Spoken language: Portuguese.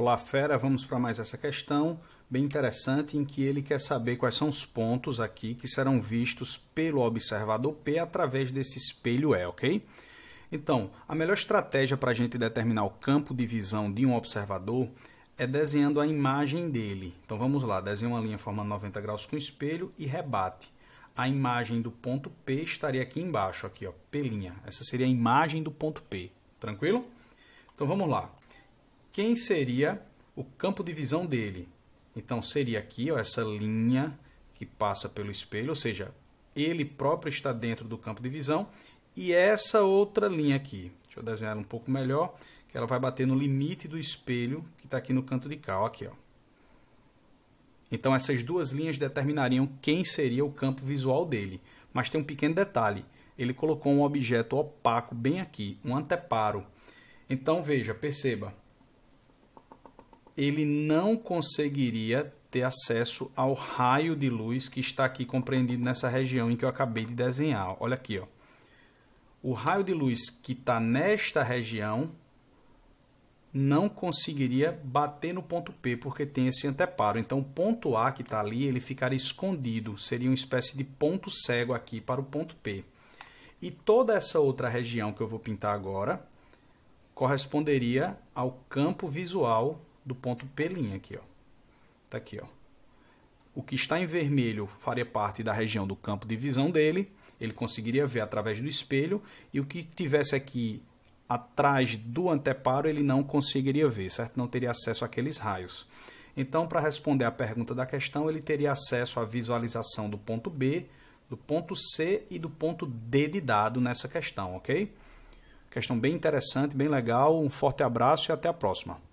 Olá, fera, vamos para mais essa questão bem interessante em que ele quer saber quais são os pontos aqui que serão vistos pelo observador P através desse espelho E, ok? Então, a melhor estratégia para a gente determinar o campo de visão de um observador é desenhando a imagem dele. Então vamos lá, desenha uma linha formando 90 graus com o espelho e rebate. A imagem do ponto P estaria aqui embaixo, aqui ó, P'. Essa seria a imagem do ponto P, tranquilo? Então vamos lá quem seria o campo de visão dele. Então seria aqui, ó, essa linha que passa pelo espelho, ou seja, ele próprio está dentro do campo de visão, e essa outra linha aqui. Deixa eu desenhar um pouco melhor, que ela vai bater no limite do espelho, que está aqui no canto de cá, ó, aqui, ó. Então essas duas linhas determinariam quem seria o campo visual dele. Mas tem um pequeno detalhe, ele colocou um objeto opaco bem aqui, um anteparo. Então veja, perceba, ele não conseguiria ter acesso ao raio de luz que está aqui compreendido nessa região em que eu acabei de desenhar. Olha aqui, ó. o raio de luz que está nesta região não conseguiria bater no ponto P porque tem esse anteparo. Então, o ponto A que está ali, ele ficaria escondido, seria uma espécie de ponto cego aqui para o ponto P. E toda essa outra região que eu vou pintar agora corresponderia ao campo visual do ponto P' aqui, ó. Tá aqui, ó. O que está em vermelho faria parte da região do campo de visão dele, ele conseguiria ver através do espelho, e o que tivesse aqui atrás do anteparo ele não conseguiria ver, certo? Não teria acesso àqueles raios. Então, para responder à pergunta da questão, ele teria acesso à visualização do ponto B, do ponto C e do ponto D de dado nessa questão, ok? Questão bem interessante, bem legal. Um forte abraço e até a próxima.